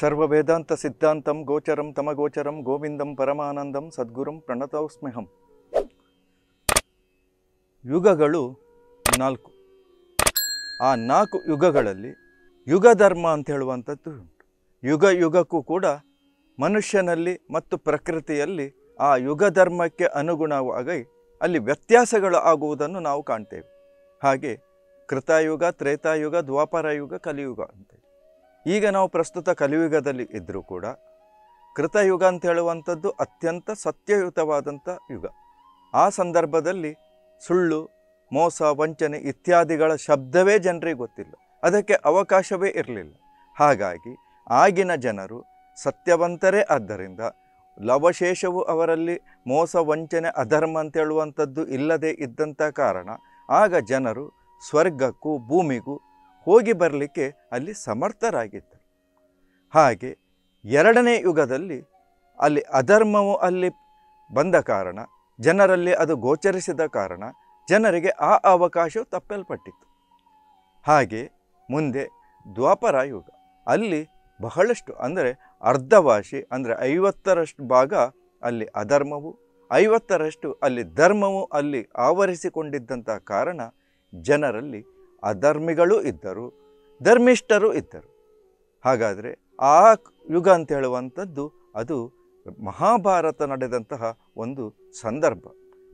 ಸರ್ವ ವೇದಾಂತ ಸಿದ್ಧಾಂತಂ ಗೋಚರಂ ತಮಗೋಚರಂ ಗೋವಿಂದಂ ಪರಮಾನಂದಂ ಸದ್ಗುರುಂ ಪ್ರಣತೌಸ್ಮ್ಯಹಂ ಯುಗಗಳು ನಾಲ್ಕು ಆ ನಾಲ್ಕು ಯುಗಗಳಲ್ಲಿ ಯುಗಧರ್ಮ ಅಂತ ಹೇಳುವಂಥದ್ದು ಉಂಟು ಯುಗ ಯುಗಕ್ಕೂ ಕೂಡ ಮನುಷ್ಯನಲ್ಲಿ ಮತ್ತು ಪ್ರಕೃತಿಯಲ್ಲಿ ಆ ಯುಗಧರ್ಮಕ್ಕೆ ಧರ್ಮಕ್ಕೆ ಅನುಗುಣವಾಗಿ ಅಲ್ಲಿ ವ್ಯತ್ಯಾಸಗಳು ಆಗುವುದನ್ನು ನಾವು ಕಾಣ್ತೇವೆ ಹಾಗೆ ಕೃತಾಯುಗ ತ್ರೇತಾಯುಗ ದ್ವಾಪರ ಯುಗ ಕಲಿಯುಗ ಅಂತ ಈಗ ನಾವು ಪ್ರಸ್ತುತ ಕಲಿಯುಗದಲ್ಲಿ ಇದ್ದರೂ ಕೂಡ ಕೃತಯುಗ ಅಂತ ಹೇಳುವಂಥದ್ದು ಅತ್ಯಂತ ಸತ್ಯಯುತವಾದಂಥ ಯುಗ ಆ ಸಂದರ್ಭದಲ್ಲಿ ಸುಳ್ಳು ಮೋಸ ವಂಚನೆ ಇತ್ಯಾದಿಗಳ ಶಬ್ದವೇ ಜನರಿಗೆ ಗೊತ್ತಿಲ್ಲ ಅದಕ್ಕೆ ಅವಕಾಶವೇ ಇರಲಿಲ್ಲ ಹಾಗಾಗಿ ಆಗಿನ ಜನರು ಸತ್ಯವಂತರೇ ಆದ್ದರಿಂದ ಲವಶೇಷವು ಅವರಲ್ಲಿ ಮೋಸ ವಂಚನೆ ಅಧರ್ಮ ಅಂತ ಹೇಳುವಂಥದ್ದು ಇಲ್ಲದೇ ಇದ್ದಂಥ ಕಾರಣ ಆಗ ಜನರು ಸ್ವರ್ಗಕ್ಕೂ ಭೂಮಿಗೂ ಹೋಗಿ ಬರಲಿಕ್ಕೆ ಅಲ್ಲಿ ಸಮರ್ಥರಾಗಿತ್ತು ಹಾಗೆ ಎರಡನೇ ಯುಗದಲ್ಲಿ ಅಲ್ಲಿ ಅಧರ್ಮವು ಅಲ್ಲಿ ಬಂದ ಕಾರಣ ಜನರಲ್ಲಿ ಅದು ಗೋಚರಿಸಿದ ಕಾರಣ ಜನರಿಗೆ ಆ ಅವಕಾಶವು ತಪ್ಪಲ್ಪಟ್ಟಿತ್ತು ಹಾಗೆ ಮುಂದೆ ದ್ವಾಪರ ಯುಗ ಅಲ್ಲಿ ಬಹಳಷ್ಟು ಅಂದರೆ ಅರ್ಧವಾಸಿ ಅಂದರೆ ಐವತ್ತರಷ್ಟು ಭಾಗ ಅಲ್ಲಿ ಅಧರ್ಮವು ಐವತ್ತರಷ್ಟು ಅಲ್ಲಿ ಧರ್ಮವು ಅಲ್ಲಿ ಆವರಿಸಿಕೊಂಡಿದ್ದಂಥ ಕಾರಣ ಜನರಲ್ಲಿ ಅಧರ್ಮಿಗಳು ಇದ್ದರು ಧರ್ಮಿಷ್ಠರು ಇದ್ದರು ಹಾಗಾದರೆ ಆ ಯುಗ ಅಂತ ಹೇಳುವಂಥದ್ದು ಅದು ಮಹಾಭಾರತ ನಡೆದಂತಹ ಒಂದು ಸಂದರ್ಭ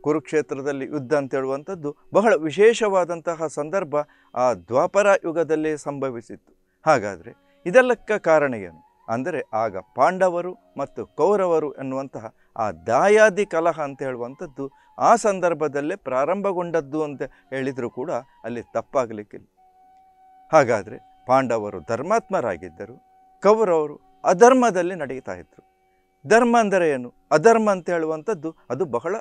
ಕುರುಕ್ಷೇತ್ರದಲ್ಲಿ ಯುದ್ಧ ಅಂತ ಹೇಳುವಂಥದ್ದು ಬಹಳ ವಿಶೇಷವಾದಂತಹ ಸಂದರ್ಭ ಆ ದ್ವಾಪರ ಯುಗದಲ್ಲಿ ಸಂಭವಿಸಿತ್ತು ಹಾಗಾದರೆ ಇದೆಲ್ಲಕ್ಕ ಕಾರಣ ಏನು ಅಂದರೆ ಆಗ ಪಾಂಡವರು ಮತ್ತು ಕೌರವರು ಎನ್ನುವಂತಹ ಆ ದಾಯಾದಿ ಕಲಹ ಅಂತ ಹೇಳುವಂಥದ್ದು ಆ ಸಂದರ್ಭದಲ್ಲೇ ಪ್ರಾರಂಭಗೊಂಡದ್ದು ಅಂತ ಹೇಳಿದರೂ ಕೂಡ ಅಲ್ಲಿ ತಪ್ಪಾಗಲಿಕ್ಕಿಲ್ಲ ಹಾಗಾದರೆ ಪಾಂಡವರು ಧರ್ಮಾತ್ಮರಾಗಿದ್ದರು ಕೌರವರು ಅಧರ್ಮದಲ್ಲಿ ನಡೀತಾ ಇದ್ದರು ಧರ್ಮ ಅಂದರೆ ಏನು ಅಧರ್ಮ ಅಂತ ಹೇಳುವಂಥದ್ದು ಅದು ಬಹಳ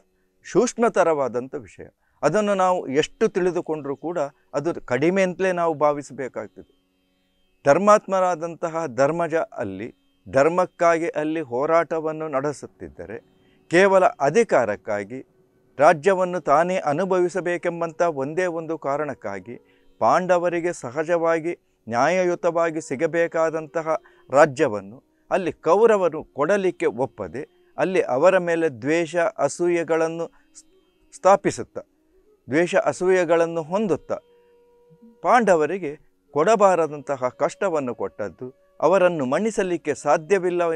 ಸೂಕ್ಷ್ಮತರವಾದಂಥ ವಿಷಯ ಅದನ್ನು ನಾವು ಎಷ್ಟು ತಿಳಿದುಕೊಂಡರೂ ಕೂಡ ಅದು ಕಡಿಮೆ ಅಂತಲೇ ನಾವು ಭಾವಿಸಬೇಕಾಗ್ತದೆ ಧರ್ಮಾತ್ಮರಾದಂತಹ ಧರ್ಮಜ ಅಲ್ಲಿ ಧರ್ಮಕ್ಕಾಗಿ ಅಲ್ಲಿ ಹೋರಾಟವನ್ನು ನಡೆಸುತ್ತಿದ್ದರೆ ಕೇವಲ ಅಧಿಕಾರಕ್ಕಾಗಿ ರಾಜ್ಯವನ್ನು ತಾನೇ ಅನುಭವಿಸಬೇಕೆಂಬಂಥ ಒಂದೇ ಒಂದು ಕಾರಣಕ್ಕಾಗಿ ಪಾಂಡವರಿಗೆ ಸಹಜವಾಗಿ ನ್ಯಾಯಯುತವಾಗಿ ಸಿಗಬೇಕಾದಂತಹ ರಾಜ್ಯವನ್ನು ಅಲ್ಲಿ ಕೌರವರು ಕೊಡಲಿಕ್ಕೆ ಒಪ್ಪದೆ ಅಲ್ಲಿ ಅವರ ಮೇಲೆ ದ್ವೇಷ ಅಸೂಯೆಗಳನ್ನು ಸ್ಥಾಪಿಸುತ್ತ ದ್ವೇಷ ಅಸೂಯೆಗಳನ್ನು ಹೊಂದುತ್ತ ಪಾಂಡವರಿಗೆ ಕೊಡಬಾರದಂತಹ ಕಷ್ಟವನ್ನು ಕೊಟ್ಟದ್ದು ಅವರನ್ನು ಮಣಿಸಲಿಕ್ಕೆ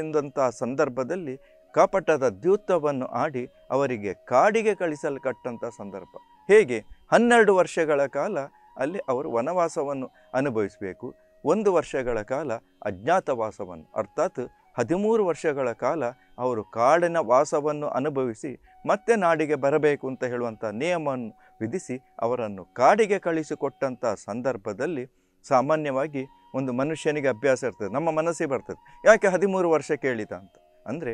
ಎಂದಂತಹ ಸಂದರ್ಭದಲ್ಲಿ ಕಪಟದ ದ್ಯೂತವನ್ನು ಆಡಿ ಅವರಿಗೆ ಕಾಡಿಗೆ ಕಳಿಸಲ್ಪಟ್ಟಂಥ ಸಂದರ್ಭ ಹೇಗೆ ಹನ್ನೆರಡು ವರ್ಷಗಳ ಕಾಲ ಅಲ್ಲಿ ಅವರು ವನವಾಸವನ್ನು ಅನುಭವಿಸಬೇಕು ಒಂದು ವರ್ಷಗಳ ಕಾಲ ಅಜ್ಞಾತವಾಸವನ್ನು ಅರ್ಥಾತ್ ಹದಿಮೂರು ವರ್ಷಗಳ ಕಾಲ ಅವರು ಕಾಡಿನ ವಾಸವನ್ನು ಅನುಭವಿಸಿ ಮತ್ತೆ ನಾಡಿಗೆ ಬರಬೇಕು ಅಂತ ಹೇಳುವಂಥ ನಿಯಮವನ್ನು ವಿಧಿಸಿ ಅವರನ್ನು ಕಾಡಿಗೆ ಕಳಿಸಿಕೊಟ್ಟಂಥ ಸಂದರ್ಭದಲ್ಲಿ ಸಾಮಾನ್ಯವಾಗಿ ಒಂದು ಮನುಷ್ಯನಿಗೆ ಅಭ್ಯಾಸ ಇರ್ತದೆ ನಮ್ಮ ಮನಸ್ಸಿಗೆ ಬರ್ತದೆ ಯಾಕೆ ಹದಿಮೂರು ವರ್ಷ ಕೇಳಿದ ಅಂತ ಅಂದರೆ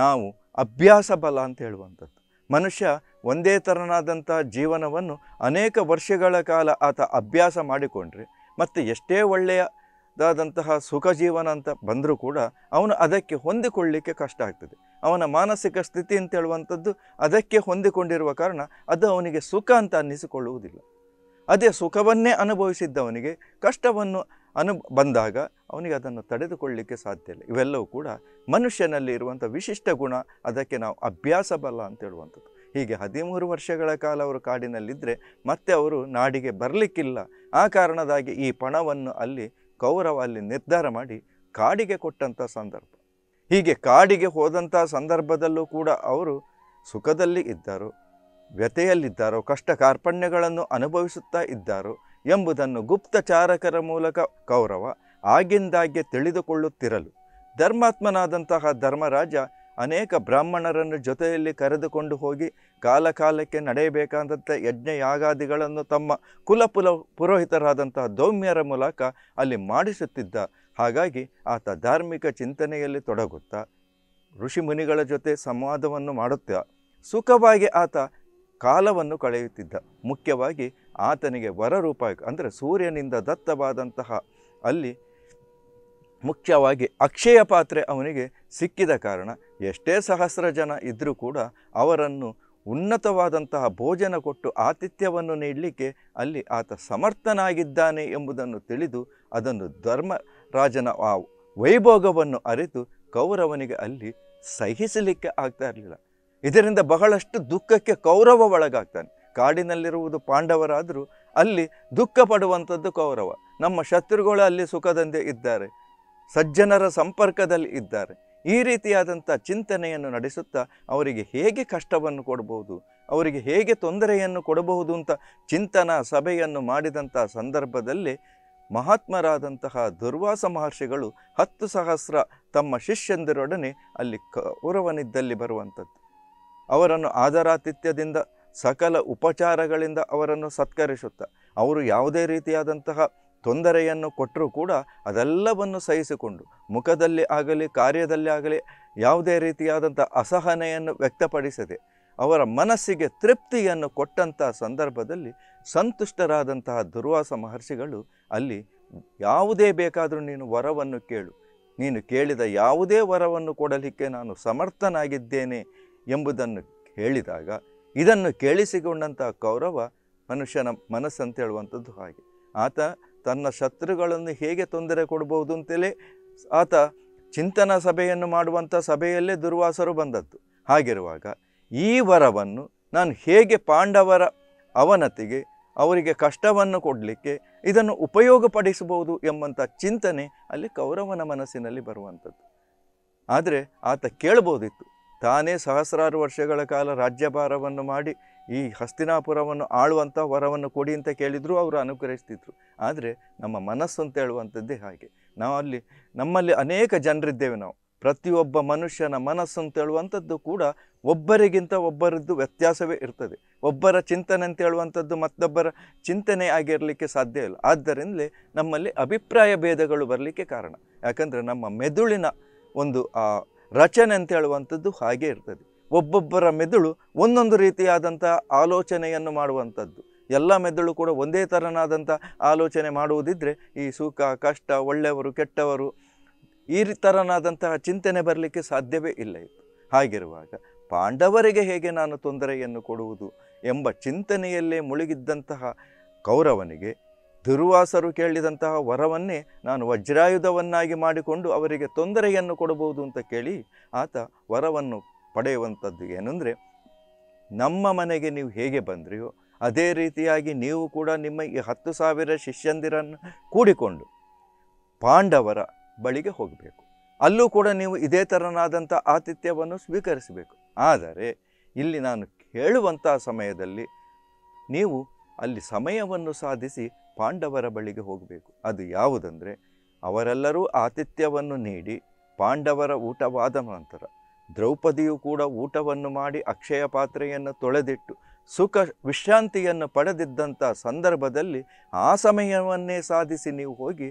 ನಾವು ಅಭ್ಯಾಸ ಬಲ ಅಂತ ಹೇಳುವಂಥದ್ದು ಮನುಷ್ಯ ಒಂದೇ ಥರನಾದಂಥ ಜೀವನವನ್ನು ಅನೇಕ ವರ್ಷಗಳ ಕಾಲ ಆತ ಅಭ್ಯಾಸ ಮಾಡಿಕೊಂಡ್ರೆ ಮತ್ತು ಎಷ್ಟೇ ಒಳ್ಳೆಯದಾದಂತಹ ಸುಖ ಜೀವನ ಅಂತ ಬಂದರೂ ಕೂಡ ಅವನು ಅದಕ್ಕೆ ಹೊಂದಿಕೊಳ್ಳಲಿಕ್ಕೆ ಕಷ್ಟ ಆಗ್ತದೆ ಅವನ ಮಾನಸಿಕ ಸ್ಥಿತಿ ಅಂತ ಹೇಳುವಂಥದ್ದು ಅದಕ್ಕೆ ಹೊಂದಿಕೊಂಡಿರುವ ಕಾರಣ ಅದು ಅವನಿಗೆ ಸುಖ ಅಂತ ಅನ್ನಿಸಿಕೊಳ್ಳುವುದಿಲ್ಲ ಅದೇ ಸುಖವನ್ನೇ ಅನುಭವಿಸಿದ್ದವನಿಗೆ ಕಷ್ಟವನ್ನು ಅನು ಬಂದಾಗ ಅವನಿಗೆ ಅದನ್ನು ತಡೆದುಕೊಳ್ಳಲಿಕ್ಕೆ ಸಾಧ್ಯ ಇಲ್ಲ ಇವೆಲ್ಲವೂ ಕೂಡ ಮನುಷ್ಯನಲ್ಲಿ ಇರುವಂಥ ವಿಶಿಷ್ಟ ಗುಣ ಅದಕ್ಕೆ ನಾವು ಅಭ್ಯಾಸ ಬಲ ಅಂತ ಹೇಳುವಂಥದ್ದು ಹೀಗೆ ಹದಿಮೂರು ವರ್ಷಗಳ ಕಾಲ ಅವರು ಕಾಡಿನಲ್ಲಿದ್ದರೆ ಮತ್ತೆ ಅವರು ನಾಡಿಗೆ ಬರಲಿಕ್ಕಿಲ್ಲ ಆ ಕಾರಣದಾಗಿ ಈ ಪಣವನ್ನು ಅಲ್ಲಿ ಕೌರವ ಅಲ್ಲಿ ನಿರ್ಧಾರ ಮಾಡಿ ಕಾಡಿಗೆ ಕೊಟ್ಟಂಥ ಸಂದರ್ಭ ಹೀಗೆ ಕಾಡಿಗೆ ಹೋದಂಥ ಸಂದರ್ಭದಲ್ಲೂ ಕೂಡ ಅವರು ಸುಖದಲ್ಲಿ ಇದ್ದರು ವ್ಯತೆಯಲ್ಲಿದ್ದಾರೋ ಕಷ್ಟ ಕಾರ್ಪಣ್ಯಗಳನ್ನು ಅನುಭವಿಸುತ್ತಾ ಇದ್ದಾರೋ ಎಂಬುದನ್ನು ಗುಪ್ತಚಾರಕರ ಮೂಲಕ ಕೌರವ ಆಗಿಂದಾಗ್ಗೆ ತಿಳಿದುಕೊಳ್ಳುತ್ತಿರಲು ಧರ್ಮಾತ್ಮನಾದಂತಹ ಧರ್ಮರಾಜ ಅನೇಕ ಬ್ರಾಹ್ಮಣರನ್ನು ಜೊತೆಯಲ್ಲಿ ಕರೆದುಕೊಂಡು ಹೋಗಿ ಕಾಲಕಾಲಕ್ಕೆ ನಡೆಯಬೇಕಾದಂಥ ಯಜ್ಞ ಯಾಗಾದಿಗಳನ್ನು ತಮ್ಮ ಕುಲಪುಲ ಪುರೋಹಿತರಾದಂತಹ ದೌಮ್ಯರ ಮೂಲಕ ಅಲ್ಲಿ ಮಾಡಿಸುತ್ತಿದ್ದ ಹಾಗಾಗಿ ಆತ ಧಾರ್ಮಿಕ ಚಿಂತನೆಯಲ್ಲಿ ತೊಡಗುತ್ತಾ ಋಷಿ ಮುನಿಗಳ ಜೊತೆ ಸಂವಾದವನ್ನು ಮಾಡುತ್ತ ಸುಖವಾಗಿ ಆತ ಕಾಲವನ್ನು ಕಳೆಯುತ್ತಿದ್ದ ಮುಖ್ಯವಾಗಿ ಆತನಿಗೆ ವರರೂಪ ಅಂದರೆ ಸೂರ್ಯನಿಂದ ದತ್ತವಾದಂತಹ ಅಲ್ಲಿ ಮುಖ್ಯವಾಗಿ ಅಕ್ಷಯ ಪಾತ್ರೆ ಅವನಿಗೆ ಸಿಕ್ಕಿದ ಕಾರಣ ಎಷ್ಟೇ ಸಹಸ್ರ ಜನ ಇದ್ದರೂ ಕೂಡ ಅವರನ್ನು ಉನ್ನತವಾದಂತಹ ಭೋಜನ ಕೊಟ್ಟು ಆತಿಥ್ಯವನ್ನು ನೀಡಲಿಕ್ಕೆ ಅಲ್ಲಿ ಆತ ಸಮರ್ಥನಾಗಿದ್ದಾನೆ ಎಂಬುದನ್ನು ತಿಳಿದು ಅದನ್ನು ಧರ್ಮರಾಜನ ಆ ವೈಭೋಗವನ್ನು ಅರಿತು ಕೌರವನಿಗೆ ಅಲ್ಲಿ ಸಹಿಸಲಿಕ್ಕೆ ಆಗ್ತಾ ಇರಲಿಲ್ಲ ಇದರಿಂದ ಬಹಳಷ್ಟು ದುಃಖಕ್ಕೆ ಕೌರವ ಒಳಗಾಗ್ತಾನೆ ಕಾಡಿನಲ್ಲಿರುವುದು ಪಾಂಡವರಾದರೂ ಅಲ್ಲಿ ದುಃಖ ಪಡುವಂಥದ್ದು ಕೌರವ ನಮ್ಮ ಶತ್ರುಗಳು ಅಲ್ಲಿ ಸುಖದಂತೆ ಇದ್ದಾರೆ ಸಜ್ಜನರ ಸಂಪರ್ಕದಲ್ಲಿ ಇದ್ದಾರೆ ಈ ರೀತಿಯಾದಂಥ ಚಿಂತನೆಯನ್ನು ನಡೆಸುತ್ತಾ ಅವರಿಗೆ ಹೇಗೆ ಕಷ್ಟವನ್ನು ಕೊಡಬಹುದು ಅವರಿಗೆ ಹೇಗೆ ತೊಂದರೆಯನ್ನು ಕೊಡಬಹುದು ಅಂತ ಚಿಂತನಾ ಸಭೆಯನ್ನು ಮಾಡಿದಂಥ ಸಂದರ್ಭದಲ್ಲಿ ಮಹಾತ್ಮರಾದಂತಹ ದುರ್ವಾಸ ಮಹರ್ಷಿಗಳು ಹತ್ತು ಸಹಸ್ರ ತಮ್ಮ ಶಿಷ್ಯಂದಿರೊಡನೆ ಅಲ್ಲಿ ಕೌರವನಿದ್ದಲ್ಲಿ ಬರುವಂಥದ್ದು ಅವರನ್ನು ಆದರಾತಿಥ್ಯದಿಂದ ಸಕಲ ಉಪಚಾರಗಳಿಂದ ಅವರನ್ನು ಸತ್ಕರಿಸುತ್ತಾ ಅವರು ಯಾವುದೇ ರೀತಿಯಾದಂತಹ ತೊಂದರೆಯನ್ನು ಕೊಟ್ಟರೂ ಕೂಡ ಅದೆಲ್ಲವನ್ನು ಸಹಿಸಿಕೊಂಡು ಮುಖದಲ್ಲಿ ಆಗಲಿ ಕಾರ್ಯದಲ್ಲಿ ಆಗಲಿ ಯಾವುದೇ ರೀತಿಯಾದಂಥ ಅಸಹನೆಯನ್ನು ವ್ಯಕ್ತಪಡಿಸದೆ ಅವರ ಮನಸ್ಸಿಗೆ ತೃಪ್ತಿಯನ್ನು ಕೊಟ್ಟಂತಹ ಸಂದರ್ಭದಲ್ಲಿ ಸಂತುಷ್ಟರಾದಂತಹ ದುರ್ವಾಸ ಮಹರ್ಷಿಗಳು ಅಲ್ಲಿ ಯಾವುದೇ ಬೇಕಾದರೂ ನೀನು ವರವನ್ನು ಕೇಳು ನೀನು ಕೇಳಿದ ಯಾವುದೇ ವರವನ್ನು ಕೊಡಲಿಕ್ಕೆ ನಾನು ಸಮರ್ಥನಾಗಿದ್ದೇನೆ ಎಂಬುದನ್ನು ಹೇಳಿದಾಗ ಇದನ್ನು ಕೇಳಿಸಿಕೊಂಡಂಥ ಕೌರವ ಮನುಷ್ಯನ ಮನಸ್ಸಂತ ಹೇಳುವಂಥದ್ದು ಹಾಗೆ ಆತ ತನ್ನ ಶತ್ರುಗಳನ್ನು ಹೇಗೆ ತೊಂದರೆ ಕೊಡಬಹುದು ಅಂತೇಳಿ ಆತ ಚಿಂತನ ಸಭೆಯನ್ನು ಮಾಡುವಂಥ ಸಭೆಯಲ್ಲೇ ದುರ್ವಾಸರು ಬಂದದ್ದು ಹಾಗಿರುವಾಗ ಈ ವರವನ್ನು ನಾನು ಹೇಗೆ ಪಾಂಡವರ ಅವನತಿಗೆ ಅವರಿಗೆ ಕಷ್ಟವನ್ನು ಕೊಡಲಿಕ್ಕೆ ಇದನ್ನು ಉಪಯೋಗಪಡಿಸಬಹುದು ಎಂಬಂಥ ಚಿಂತನೆ ಅಲ್ಲಿ ಕೌರವನ ಮನಸ್ಸಿನಲ್ಲಿ ಬರುವಂಥದ್ದು ಆದರೆ ಆತ ಕೇಳ್ಬೋದಿತ್ತು ತಾನೇ ಸಹಸ್ರಾರು ವರ್ಷಗಳ ಕಾಲ ರಾಜ್ಯಭಾರವನ್ನು ಮಾಡಿ ಈ ಹಸ್ತಿನಾಪುರವನ್ನು ಆಳುವಂಥ ವರವನ್ನು ಕೊಡಿ ಅಂತ ಕೇಳಿದರೂ ಅವರು ಅನುಗ್ರಹಿಸ್ತಿದ್ರು ಆದರೆ ನಮ್ಮ ಮನಸ್ಸು ಅಂತ ಹೇಳುವಂಥದ್ದೇ ಹಾಗೆ ನಾವು ಅಲ್ಲಿ ನಮ್ಮಲ್ಲಿ ಅನೇಕ ಜನರಿದ್ದೇವೆ ನಾವು ಪ್ರತಿಯೊಬ್ಬ ಮನುಷ್ಯನ ಮನಸ್ಸು ಅಂತ ಹೇಳುವಂಥದ್ದು ಕೂಡ ಒಬ್ಬರಿಗಿಂತ ಒಬ್ಬರದ್ದು ವ್ಯತ್ಯಾಸವೇ ಇರ್ತದೆ ಒಬ್ಬರ ಚಿಂತನೆ ಅಂತ ಹೇಳುವಂಥದ್ದು ಮತ್ತೊಬ್ಬರ ಚಿಂತನೆ ಆಗಿರಲಿಕ್ಕೆ ಸಾಧ್ಯ ಇಲ್ಲ ಆದ್ದರಿಂದಲೇ ನಮ್ಮಲ್ಲಿ ಅಭಿಪ್ರಾಯ ಭೇದಗಳು ಬರಲಿಕ್ಕೆ ಕಾರಣ ಯಾಕಂದರೆ ನಮ್ಮ ಮೆದುಳಿನ ಒಂದು ರಚನೆ ಅಂತ ಹೇಳುವಂಥದ್ದು ಹಾಗೆ ಇರ್ತದೆ ಒಬ್ಬೊಬ್ಬರ ಮೆದುಳು ಒಂದೊಂದು ರೀತಿಯಾದಂಥ ಆಲೋಚನೆಯನ್ನು ಮಾಡುವಂಥದ್ದು ಎಲ್ಲ ಮೆದುಳು ಕೂಡ ಒಂದೇ ಥರನಾದಂಥ ಆಲೋಚನೆ ಮಾಡುವುದಿದ್ದರೆ ಈ ಸುಖ ಕಷ್ಟ ಒಳ್ಳೆಯವರು ಕೆಟ್ಟವರು ಈ ಥರನಾದಂತಹ ಚಿಂತನೆ ಬರಲಿಕ್ಕೆ ಸಾಧ್ಯವೇ ಇಲ್ಲ ಇತ್ತು ಹಾಗಿರುವಾಗ ಪಾಂಡವರಿಗೆ ಹೇಗೆ ನಾನು ತೊಂದರೆಯನ್ನು ಕೊಡುವುದು ಎಂಬ ಚಿಂತನೆಯಲ್ಲೇ ಮುಳುಗಿದ್ದಂತಹ ಕೌರವನಿಗೆ ದುರ್ವಾಸರು ಕೇಳಿದಂತಹ ವರವನ್ನೇ ನಾನು ವಜ್ರಾಯುಧವನ್ನಾಗಿ ಮಾಡಿಕೊಂಡು ಅವರಿಗೆ ತೊಂದರೆಯನ್ನು ಕೊಡಬಹುದು ಅಂತ ಕೇಳಿ ಆತ ವರವನ್ನು ಪಡೆಯುವಂಥದ್ದು ಏನಂದರೆ ನಮ್ಮ ಮನೆಗೆ ನೀವು ಹೇಗೆ ಬಂದ್ರಿಯೋ ಅದೇ ರೀತಿಯಾಗಿ ನೀವು ಕೂಡ ನಿಮ್ಮ ಈ ಹತ್ತು ಸಾವಿರ ಶಿಷ್ಯಂದಿರನ್ನು ಕೂಡಿಕೊಂಡು ಪಾಂಡವರ ಬಳಿಗೆ ಹೋಗಬೇಕು ಅಲ್ಲೂ ಕೂಡ ನೀವು ಇದೇ ಥರನಾದಂಥ ಆತಿಥ್ಯವನ್ನು ಸ್ವೀಕರಿಸಬೇಕು ಆದರೆ ಇಲ್ಲಿ ನಾನು ಕೇಳುವಂಥ ಸಮಯದಲ್ಲಿ ನೀವು ಅಲ್ಲಿ ಸಮಯವನ್ನು ಸಾಧಿಸಿ ಪಾಂಡವರ ಬಳಿಗೆ ಹೋಗಬೇಕು ಅದು ಯಾವುದಂದರೆ ಅವರೆಲ್ಲರೂ ಆತಿಥ್ಯವನ್ನು ನೀಡಿ ಪಾಂಡವರ ಊಟವಾದ ನಂತರ ದ್ರೌಪದಿಯು ಕೂಡ ಊಟವನ್ನು ಮಾಡಿ ಅಕ್ಷಯ ಪಾತ್ರೆಯನ್ನು ತೊಳೆದಿಟ್ಟು ಸುಖ ವಿಶ್ರಾಂತಿಯನ್ನು ಪಡೆದಿದ್ದಂಥ ಸಂದರ್ಭದಲ್ಲಿ ಆ ಸಮಯವನ್ನೇ ಸಾಧಿಸಿ ನೀವು ಹೋಗಿ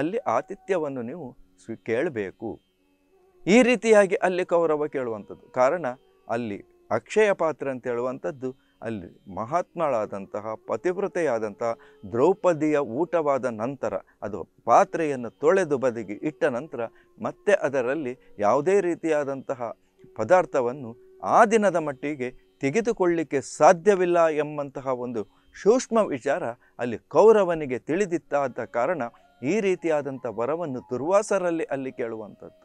ಅಲ್ಲಿ ಆತಿಥ್ಯವನ್ನು ನೀವು ಸ್ವಿ ಕೇಳಬೇಕು ಈ ರೀತಿಯಾಗಿ ಅಲ್ಲಿ ಕೌರವ ಕೇಳುವಂಥದ್ದು ಕಾರಣ ಅಲ್ಲಿ ಅಕ್ಷಯ ಪಾತ್ರ ಅಂತ ಹೇಳುವಂಥದ್ದು ಅಲ್ಲಿ ಮಹಾತ್ಮಳಾದಂತಹ ಪತಿವ್ರತೆಯಾದಂತಹ ದ್ರೌಪದಿಯ ಊಟವಾದ ನಂತರ ಅದು ಪಾತ್ರೆಯನ್ನು ತೊಳೆದು ಬದಿಗೆ ಇಟ್ಟ ನಂತರ ಮತ್ತೆ ಅದರಲ್ಲಿ ಯಾವುದೇ ರೀತಿಯಾದಂತಹ ಪದಾರ್ಥವನ್ನು ಆ ದಿನದ ಮಟ್ಟಿಗೆ ತೆಗೆದುಕೊಳ್ಳಿಕ್ಕೆ ಸಾಧ್ಯವಿಲ್ಲ ಎಂಬಂತಹ ಒಂದು ಸೂಕ್ಷ್ಮ ವಿಚಾರ ಅಲ್ಲಿ ಕೌರವನಿಗೆ ತಿಳಿದಿತ್ತಾದ ಕಾರಣ ಈ ರೀತಿಯಾದಂಥ ವರವನ್ನು ದುರ್ವಾಸರಲ್ಲಿ ಅಲ್ಲಿ ಕೇಳುವಂಥದ್ದು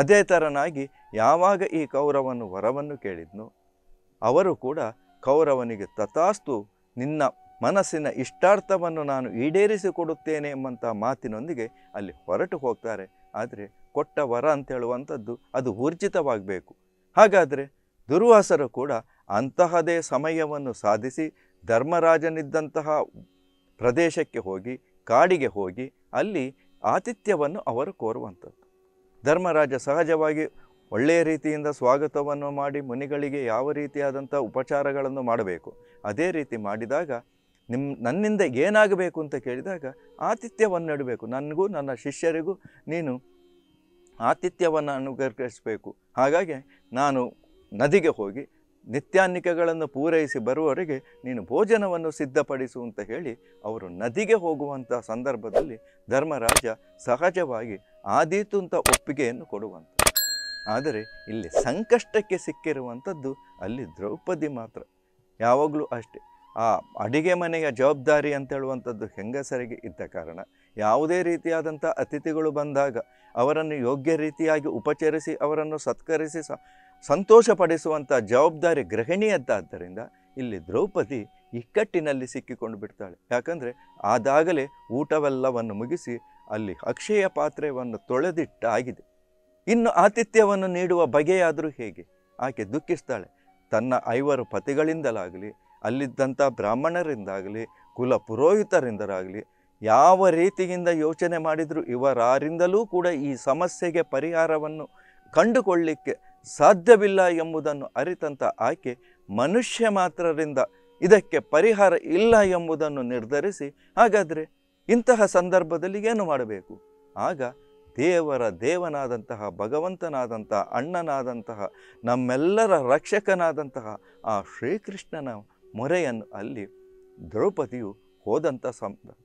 ಅದೇ ಥರನಾಗಿ ಯಾವಾಗ ಈ ಕೌರವನು ವರವನ್ನು ಕೇಳಿದ್ನೋ ಅವರು ಕೂಡ ಕೌರವನಿಗೆ ತಥಾಸ್ತು ನಿನ್ನ ಮನಸ್ಸಿನ ಇಷ್ಟಾರ್ಥವನ್ನು ನಾನು ಈಡೇರಿಸಿಕೊಡುತ್ತೇನೆ ಎಂಬಂಥ ಮಾತಿನೊಂದಿಗೆ ಅಲ್ಲಿ ಹೊರಟು ಹೋಗ್ತಾರೆ ಆದರೆ ಕೊಟ್ಟ ವರ ಅಂತ ಹೇಳುವಂಥದ್ದು ಅದು ಊರ್ಜಿತವಾಗಬೇಕು ಹಾಗಾದರೆ ದುರ್ವಾಸರು ಕೂಡ ಅಂತಹದೇ ಸಮಯವನ್ನು ಸಾಧಿಸಿ ಧರ್ಮರಾಜನಿದ್ದಂತಹ ಪ್ರದೇಶಕ್ಕೆ ಹೋಗಿ ಕಾಡಿಗೆ ಹೋಗಿ ಅಲ್ಲಿ ಆತಿಥ್ಯವನ್ನು ಅವರು ಕೋರುವಂಥದ್ದು ಧರ್ಮರಾಜ ಸಹಜವಾಗಿ ಒಳ್ಳೆಯ ರೀತಿಯಿಂದ ಸ್ವಾಗತವನ್ನು ಮಾಡಿ ಮುನಿಗಳಿಗೆ ಯಾವ ರೀತಿಯಾದಂಥ ಉಪಚಾರಗಳನ್ನು ಮಾಡಬೇಕು ಅದೇ ರೀತಿ ಮಾಡಿದಾಗ ನಿಮ್ಮ ನನ್ನಿಂದ ಏನಾಗಬೇಕು ಅಂತ ಕೇಳಿದಾಗ ಆತಿಥ್ಯವನ್ನು ಇಡಬೇಕು ನನಗೂ ನನ್ನ ಶಿಷ್ಯರಿಗೂ ನೀನು ಆತಿಥ್ಯವನ್ನು ಅನುಗ್ರಹಿಸಬೇಕು ಹಾಗಾಗಿ ನಾನು ನದಿಗೆ ಹೋಗಿ ನಿತ್ಯಾನ್ನಿಕೆಗಳನ್ನು ಪೂರೈಸಿ ಬರುವವರೆಗೆ ನೀನು ಭೋಜನವನ್ನು ಸಿದ್ಧಪಡಿಸು ಅಂತ ಹೇಳಿ ಅವರು ನದಿಗೆ ಹೋಗುವಂಥ ಸಂದರ್ಭದಲ್ಲಿ ಧರ್ಮರಾಜ ಸಹಜವಾಗಿ ಆದೀತು ಅಂತ ಒಪ್ಪಿಗೆಯನ್ನು ಕೊಡುವಂಥ ಆದರೆ ಇಲ್ಲಿ ಸಂಕಷ್ಟಕ್ಕೆ ಸಿಕ್ಕಿರುವಂಥದ್ದು ಅಲ್ಲಿ ದ್ರೌಪದಿ ಮಾತ್ರ ಯಾವಾಗಲೂ ಅಷ್ಟೇ ಆ ಅಡಿಗೆ ಮನೆಯ ಜವಾಬ್ದಾರಿ ಅಂತ ಹೇಳುವಂಥದ್ದು ಹೆಂಗಸರಿಗೆ ಇದ್ದ ಕಾರಣ ಯಾವುದೇ ರೀತಿಯಾದಂಥ ಅತಿಥಿಗಳು ಬಂದಾಗ ಅವರನ್ನು ಯೋಗ್ಯ ರೀತಿಯಾಗಿ ಉಪಚರಿಸಿ ಅವರನ್ನು ಸತ್ಕರಿಸಿ ಸಂತೋಷಪಡಿಸುವಂಥ ಜವಾಬ್ದಾರಿ ಗೃಹಿಣಿಯದ್ದಾದ್ದರಿಂದ ಇಲ್ಲಿ ದ್ರೌಪದಿ ಇಕ್ಕಟ್ಟಿನಲ್ಲಿ ಸಿಕ್ಕಿಕೊಂಡು ಬಿಡ್ತಾಳೆ ಯಾಕಂದರೆ ಆದಾಗಲೇ ಊಟವೆಲ್ಲವನ್ನು ಮುಗಿಸಿ ಅಲ್ಲಿ ಅಕ್ಷಯ ಪಾತ್ರೆಯನ್ನು ತೊಳೆದಿಟ್ಟಾಗಿದೆ ಇನ್ನು ಆತಿಥ್ಯವನ್ನು ನೀಡುವ ಬಗೆಯಾದರೂ ಹೇಗೆ ಆಕೆ ದುಃಖಿಸ್ತಾಳೆ ತನ್ನ ಐವರು ಪತಿಗಳಿಂದಲಾಗಲಿ ಅಲ್ಲಿದ್ದಂಥ ಬ್ರಾಹ್ಮಣರಿಂದಾಗಲಿ ಕುಲ ಪುರೋಹಿತರಿಂದರಾಗಲಿ ಯಾವ ರೀತಿಯಿಂದ ಯೋಚನೆ ಮಾಡಿದರೂ ಇವರಾರಿಂದಲೂ ಕೂಡ ಈ ಸಮಸ್ಯೆಗೆ ಪರಿಹಾರವನ್ನು ಕಂಡುಕೊಳ್ಳಿಕ್ಕೆ ಸಾಧ್ಯವಿಲ್ಲ ಎಂಬುದನ್ನು ಅರಿತಂಥ ಆಕೆ ಮನುಷ್ಯ ಮಾತ್ರರಿಂದ ಇದಕ್ಕೆ ಪರಿಹಾರ ಇಲ್ಲ ಎಂಬುದನ್ನು ನಿರ್ಧರಿಸಿ ಹಾಗಾದರೆ ಇಂತಹ ಸಂದರ್ಭದಲ್ಲಿ ಏನು ಮಾಡಬೇಕು ಆಗ ದೇವರ ದೇವನಾದಂತಹ ಭಗವಂತನಾದಂತಹ ಅಣ್ಣನಾದಂತಹ ನಮ್ಮೆಲ್ಲರ ರಕ್ಷಕನಾದಂತಹ ಆ ಶ್ರೀಕೃಷ್ಣನ ಮೊರೆಯನ್ನು ಅಲ್ಲಿ ದ್ರೌಪದಿಯು ಹೋದಂಥ ಸಂದರ್ಭ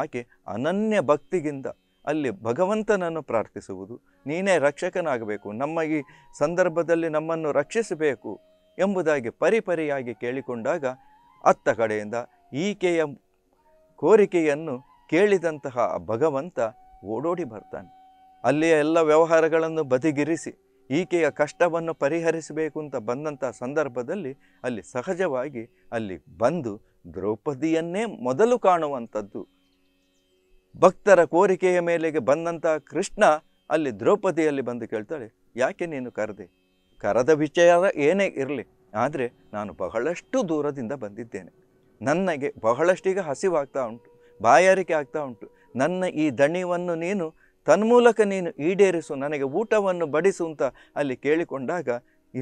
ಆಕೆ ಅನನ್ಯ ಭಕ್ತಿಗಿಂತ ಅಲ್ಲಿ ಭಗವಂತನನ್ನು ಪ್ರಾರ್ಥಿಸುವುದು ನೀನೇ ರಕ್ಷಕನಾಗಬೇಕು ನಮ್ಮ ಈ ಸಂದರ್ಭದಲ್ಲಿ ನಮ್ಮನ್ನು ರಕ್ಷಿಸಬೇಕು ಎಂಬುದಾಗಿ ಪರಿಪರಿಯಾಗಿ ಕೇಳಿಕೊಂಡಾಗ ಅತ್ತ ಕಡೆಯಿಂದ ಈಕೆಯ ಕೋರಿಕೆಯನ್ನು ಕೇಳಿದಂತಹ ಭಗವಂತ ಓಡೋಡಿ ಬರ್ತಾನೆ ಅಲ್ಲಿಯ ಎಲ್ಲ ವ್ಯವಹಾರಗಳನ್ನು ಬದಿಗಿರಿಸಿ ಈಕೆಯ ಕಷ್ಟವನ್ನು ಪರಿಹರಿಸಬೇಕು ಅಂತ ಬಂದಂಥ ಸಂದರ್ಭದಲ್ಲಿ ಅಲ್ಲಿ ಸಹಜವಾಗಿ ಅಲ್ಲಿ ಬಂದು ದ್ರೌಪದಿಯನ್ನೇ ಮೊದಲು ಕಾಣುವಂಥದ್ದು ಭಕ್ತರ ಕೋರಿಕೆಯ ಮೇಲೆಗೆ ಬಂದಂಥ ಕೃಷ್ಣ ಅಲ್ಲಿ ದ್ರೌಪದಿಯಲ್ಲಿ ಬಂದು ಕೇಳ್ತಾಳೆ ಯಾಕೆ ನೀನು ಕರೆದೆ ಕರದ ವಿಚಾರ ಏನೇ ಇರಲಿ ಆದರೆ ನಾನು ಬಹಳಷ್ಟು ದೂರದಿಂದ ಬಂದಿದ್ದೇನೆ ನನಗೆ ಬಹಳಷ್ಟೀಗ ಹಸಿವಾಗ್ತಾ ಉಂಟು ಬಾಯಾರಿಕೆ ಆಗ್ತಾ ಉಂಟು ನನ್ನ ಈ ದಣಿವನ್ನು ನೀನು ತನ್ಮೂಲಕ ನೀನು ಈಡೇರಿಸು ನನಗೆ ಊಟವನ್ನು ಬಡಿಸು ಅಂತ ಅಲ್ಲಿ ಕೇಳಿಕೊಂಡಾಗ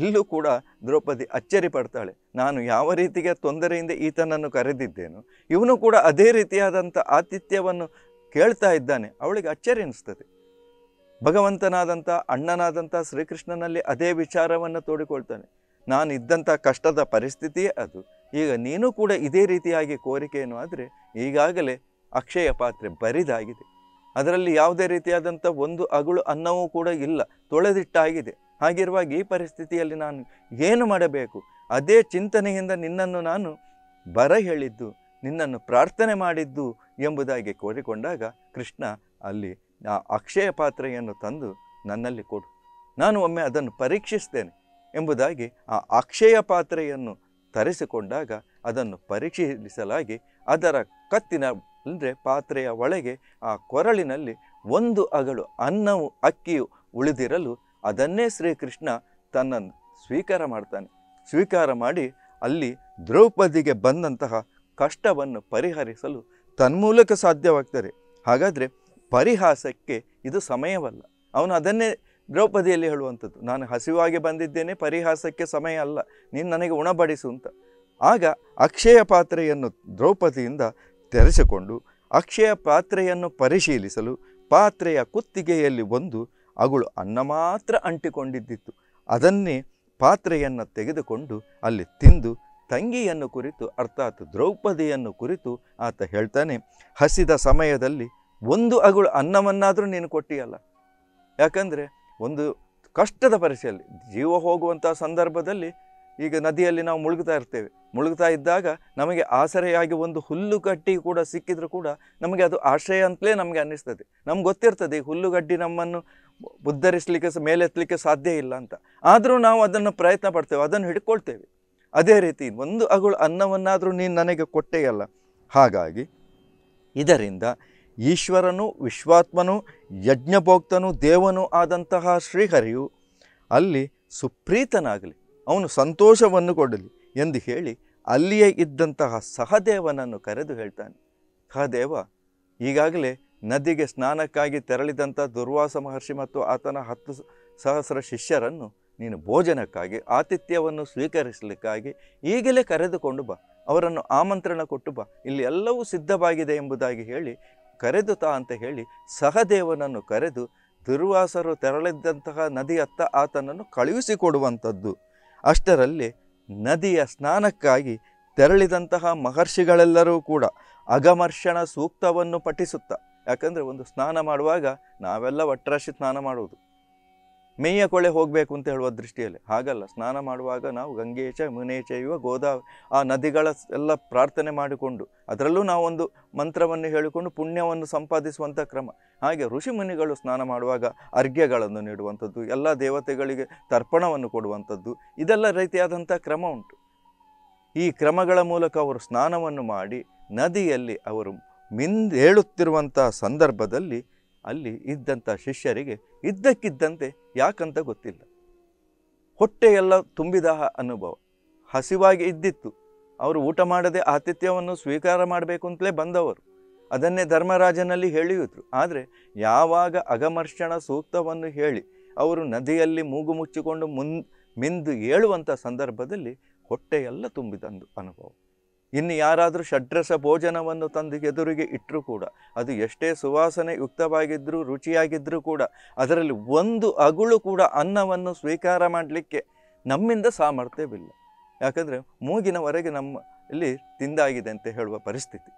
ಇಲ್ಲೂ ಕೂಡ ದ್ರೌಪದಿ ಅಚ್ಚರಿ ಪಡ್ತಾಳೆ ನಾನು ಯಾವ ರೀತಿಯ ತೊಂದರೆಯಿಂದ ಈತನನ್ನು ಕರೆದಿದ್ದೇನು ಇವನು ಕೂಡ ಅದೇ ರೀತಿಯಾದಂಥ ಆತಿಥ್ಯವನ್ನು ಕೇಳ್ತಾ ಇದ್ದಾನೆ ಅವಳಿಗೆ ಅಚ್ಚರಿ ಅನ್ನಿಸ್ತದೆ ಭಗವಂತನಾದಂಥ ಅಣ್ಣನಾದಂಥ ಶ್ರೀಕೃಷ್ಣನಲ್ಲಿ ಅದೇ ವಿಚಾರವನ್ನು ತೋಡಿಕೊಳ್ತಾನೆ ನಾನು ಇದ್ದಂಥ ಕಷ್ಟದ ಪರಿಸ್ಥಿತಿಯೇ ಅದು ಈಗ ನೀನು ಕೂಡ ಇದೇ ರೀತಿಯಾಗಿ ಕೋರಿಕೆಯನ್ನು ಆದರೆ ಈಗಾಗಲೇ ಅಕ್ಷಯ ಪಾತ್ರೆ ಬರಿದಾಗಿದೆ ಅದರಲ್ಲಿ ಯಾವುದೇ ರೀತಿಯಾದಂಥ ಒಂದು ಅಗುಳು ಅನ್ನವೂ ಕೂಡ ಇಲ್ಲ ತೊಳೆದಿಟ್ಟಾಗಿದೆ ಹಾಗಿರುವಾಗ ಈ ಪರಿಸ್ಥಿತಿಯಲ್ಲಿ ನಾನು ಏನು ಮಾಡಬೇಕು ಅದೇ ಚಿಂತನೆಯಿಂದ ನಿನ್ನನ್ನು ನಾನು ಬರ ಹೇಳಿದ್ದು ನಿನ್ನನ್ನು ಪ್ರಾರ್ಥನೆ ಮಾಡಿದ್ದು ಎಂಬುದಾಗಿ ಕೋರಿಕೊಂಡಾಗ ಕೃಷ್ಣ ಅಲ್ಲಿ ಆ ಅಕ್ಷಯ ಪಾತ್ರೆಯನ್ನು ತಂದು ನನ್ನಲ್ಲಿ ಕೊಡು ನಾನು ಒಮ್ಮೆ ಅದನ್ನು ಪರೀಕ್ಷಿಸ್ತೇನೆ ಎಂಬುದಾಗಿ ಆ ಅಕ್ಷಯ ಪಾತ್ರೆಯನ್ನು ತರಿಸಿಕೊಂಡಾಗ ಅದನ್ನು ಪರೀಕ್ಷಿಸಲಾಗಿ ಅದರ ಕತ್ತಿನ ಅಂದರೆ ಪಾತ್ರೆಯ ಒಳಗೆ ಆ ಕೊರಳಿನಲ್ಲಿ ಒಂದು ಅಗಳು ಅನ್ನವು ಅಕ್ಕಿಯು ಉಳಿದಿರಲು ಅದನ್ನೇ ಶ್ರೀಕೃಷ್ಣ ತನ್ನನ್ನು ಸ್ವೀಕಾರ ಮಾಡ್ತಾನೆ ಸ್ವೀಕಾರ ಮಾಡಿ ಅಲ್ಲಿ ದ್ರೌಪದಿಗೆ ಬಂದಂತಹ ಕಷ್ಟವನ್ನು ಪರಿಹರಿಸಲು ತನ್ಮೂಲಕ ಸಾಧ್ಯವಾಗ್ತದೆ ಹಾಗಾದರೆ ಪರಿಹಾಸಕ್ಕೆ ಇದು ಸಮಯವಲ್ಲ ಅವನು ಅದನ್ನೇ ದ್ರೌಪದಿಯಲ್ಲಿ ಹೇಳುವಂಥದ್ದು ನಾನು ಹಸಿವಾಗಿ ಬಂದಿದ್ದೇನೆ ಪರಿಹಾಸಕ್ಕೆ ಸಮಯ ಅಲ್ಲ ನೀನು ನನಗೆ ಉಣಬಡಿಸು ಅಂತ ಆಗ ಅಕ್ಷಯ ಪಾತ್ರೆಯನ್ನು ದ್ರೌಪದಿಯಿಂದ ತೆರೆಸಿಕೊಂಡು ಅಕ್ಷಯ ಪಾತ್ರೆಯನ್ನು ಪರಿಶೀಲಿಸಲು ಪಾತ್ರೆಯ ಕುತ್ತಿಗೆಯಲ್ಲಿ ಒಂದು ಅಗಳು ಅನ್ನ ಮಾತ್ರ ಅಂಟಿಕೊಂಡಿದ್ದಿತ್ತು ಅದನ್ನೇ ಪಾತ್ರೆಯನ್ನು ತೆಗೆದುಕೊಂಡು ಅಲ್ಲಿ ತಿಂದು ತಂಗಿಯನ್ನು ಕುರಿತು ಅರ್ಥಾತ್ ದ್ರೌಪದಿಯನ್ನು ಕುರಿತು ಆತ ಹೇಳ್ತಾನೆ ಹಸಿದ ಸಮಯದಲ್ಲಿ ಒಂದು ಅಗಳು ಅನ್ನವನ್ನಾದರೂ ನೀನು ಕೊಟ್ಟಿಯಲ್ಲ ಯಾಕಂದರೆ ಒಂದು ಕಷ್ಟದ ಪರಿಸ್ಥಿತಿಯಲ್ಲಿ ಜೀವ ಹೋಗುವಂಥ ಸಂದರ್ಭದಲ್ಲಿ ಈಗ ನದಿಯಲ್ಲಿ ನಾವು ಮುಳುಗ್ತಾ ಇರ್ತೇವೆ ಮುಳುಗ್ತಾ ಇದ್ದಾಗ ನಮಗೆ ಆಸರೆಯಾಗಿ ಒಂದು ಹುಲ್ಲು ಗಡ್ಡಿ ಕೂಡ ಸಿಕ್ಕಿದ್ರೂ ಕೂಡ ನಮಗೆ ಅದು ಆಶ್ರಯ ಅಂತಲೇ ನಮಗೆ ಅನ್ನಿಸ್ತದೆ ನಮ್ಗೆ ಗೊತ್ತಿರ್ತದೆ ಈ ಹುಲ್ಲುಗಡ್ಡಿ ನಮ್ಮನ್ನು ಉದ್ಧರಿಸಲಿಕ್ಕೆ ಮೇಲೆತ್ತಲಿಕ್ಕೆ ಸಾಧ್ಯ ಇಲ್ಲ ಅಂತ ಆದರೂ ನಾವು ಅದನ್ನು ಪ್ರಯತ್ನ ಪಡ್ತೇವೆ ಅದನ್ನು ಹಿಡ್ಕೊಳ್ತೇವೆ ಅದೇ ರೀತಿ ಒಂದು ಅಗಳು ಅನ್ನವನ್ನಾದರೂ ನೀನು ನನಗೆ ಕೊಟ್ಟೆಯಲ್ಲ ಹಾಗಾಗಿ ಇದರಿಂದ ಈಶ್ವರನು ವಿಶ್ವಾತ್ಮನು ಯಜ್ಞಭೋಕ್ತನು ದೇವನು ಆದಂತಹ ಶ್ರೀಹರಿಯು ಅಲ್ಲಿ ಸುಪ್ರೀತನಾಗಲಿ ಅವನು ಸಂತೋಷವನ್ನು ಕೊಡಲಿ ಎಂದು ಹೇಳಿ ಅಲ್ಲಿಯೇ ಇದ್ದಂತಹ ಸಹದೇವನನ್ನು ಕರೆದು ಹೇಳ್ತಾನೆ ಸಹದೇವ ಈಗಾಗಲೇ ನದಿಗೆ ಸ್ನಾನಕ್ಕಾಗಿ ತೆರಳಿದಂಥ ದುರ್ವಾಸ ಮಹರ್ಷಿ ಮತ್ತು ಆತನ ಹತ್ತು ಸಹಸ್ರ ಶಿಷ್ಯರನ್ನು ನೀನು ಭೋಜನಕ್ಕಾಗಿ ಆತಿಥ್ಯವನ್ನು ಸ್ವೀಕರಿಸಲಿಕ್ಕಾಗಿ ಈಗಲೇ ಕರೆದುಕೊಂಡು ಬಾ ಅವರನ್ನು ಆಮಂತ್ರಣ ಕೊಟ್ಟು ಬಾ ಇಲ್ಲಿ ಎಲ್ಲವೂ ಸಿದ್ಧವಾಗಿದೆ ಎಂಬುದಾಗಿ ಹೇಳಿ ಕರೆದು ತಾ ಅಂತ ಹೇಳಿ ಸಹದೇವನನ್ನು ಕರೆದು ದುರ್ವಾಸರು ತೆರಳಿದ್ದಂತಹ ನದಿಯತ್ತ ಆತನನ್ನು ಕಳುಹಿಸಿಕೊಡುವಂಥದ್ದು ಅಷ್ಟರಲ್ಲಿ ನದಿಯ ಸ್ನಾನಕ್ಕಾಗಿ ತೆರಳಿದಂತಹ ಮಹರ್ಷಿಗಳೆಲ್ಲರೂ ಕೂಡ ಅಗಮರ್ಷಣ ಸೂಕ್ತವನ್ನು ಪಠಿಸುತ್ತಾ ಯಾಕಂದರೆ ಒಂದು ಸ್ನಾನ ಮಾಡುವಾಗ ನಾವೆಲ್ಲ ಒಟ್ಟರಾಶಿ ಸ್ನಾನ ಮಾಡುವುದು ಮೇಯ ಕೊಳೆ ಹೋಗಬೇಕು ಅಂತ ಹೇಳುವ ದೃಷ್ಟಿಯಲ್ಲಿ ಹಾಗಲ್ಲ ಸ್ನಾನ ಮಾಡುವಾಗ ನಾವು ಗಂಗೆಯ ಮುನೇಚೆಯುವ ಗೋದಾವ ಆ ನದಿಗಳ ಎಲ್ಲ ಪ್ರಾರ್ಥನೆ ಮಾಡಿಕೊಂಡು ಅದರಲ್ಲೂ ನಾವೊಂದು ಮಂತ್ರವನ್ನು ಹೇಳಿಕೊಂಡು ಪುಣ್ಯವನ್ನು ಸಂಪಾದಿಸುವಂಥ ಕ್ರಮ ಹಾಗೆ ಋಷಿ ಮುನಿಗಳು ಸ್ನಾನ ಮಾಡುವಾಗ ಅರ್ಘ್ಯಗಳನ್ನು ನೀಡುವಂಥದ್ದು ಎಲ್ಲ ದೇವತೆಗಳಿಗೆ ತರ್ಪಣವನ್ನು ಕೊಡುವಂಥದ್ದು ಇದೆಲ್ಲ ರೀತಿಯಾದಂಥ ಕ್ರಮ ಉಂಟು ಈ ಕ್ರಮಗಳ ಮೂಲಕ ಅವರು ಸ್ನಾನವನ್ನು ಮಾಡಿ ನದಿಯಲ್ಲಿ ಅವರು ಮಿಂದೇಳುತ್ತಿರುವಂಥ ಸಂದರ್ಭದಲ್ಲಿ ಅಲ್ಲಿ ಇದ್ದಂಥ ಶಿಷ್ಯರಿಗೆ ಇದ್ದಕ್ಕಿದ್ದಂತೆ ಯಾಕಂತ ಗೊತ್ತಿಲ್ಲ ಹೊಟ್ಟೆಯೆಲ್ಲ ತುಂಬಿದ ಅನುಭವ ಹಸಿವಾಗಿ ಇದ್ದಿತ್ತು ಅವರು ಊಟ ಮಾಡದೆ ಆತಿಥ್ಯವನ್ನು ಸ್ವೀಕಾರ ಮಾಡಬೇಕು ಅಂತಲೇ ಬಂದವರು ಅದನ್ನೇ ಧರ್ಮರಾಜನಲ್ಲಿ ಹೇಳಿಯಿದ್ರು ಆದರೆ ಯಾವಾಗ ಅಗಮರ್ಷಣ ಸೂಕ್ತವನ್ನು ಹೇಳಿ ಅವರು ನದಿಯಲ್ಲಿ ಮೂಗು ಮುಚ್ಚಿಕೊಂಡು ಮುಂದೆ ಮಿಂದು ಏಳುವಂಥ ಸಂದರ್ಭದಲ್ಲಿ ಹೊಟ್ಟೆಯೆಲ್ಲ ತುಂಬಿದಂದು ಅನುಭವ ಇನ್ನು ಯಾರಾದರೂ ಷಡ್ರಸ ಭೋಜನವನ್ನು ತಂದು ಎದುರಿಗೆ ಇಟ್ಟರೂ ಕೂಡ ಅದು ಎಷ್ಟೇ ಸುವಾಸನೆ ಯುಕ್ತವಾಗಿದ್ದರೂ ರುಚಿಯಾಗಿದ್ದರೂ ಕೂಡ ಅದರಲ್ಲಿ ಒಂದು ಅಗುಳು ಕೂಡ ಅನ್ನವನ್ನು ಸ್ವೀಕಾರ ಮಾಡಲಿಕ್ಕೆ ನಮ್ಮಿಂದ ಸಾಮರ್ಥ್ಯವಿಲ್ಲ ಯಾಕಂದರೆ ಮೂಗಿನವರೆಗೆ ನಮ್ಮ ಇಲ್ಲಿ ತಿಂದಾಗಿದೆ ಅಂತ ಹೇಳುವ ಪರಿಸ್ಥಿತಿ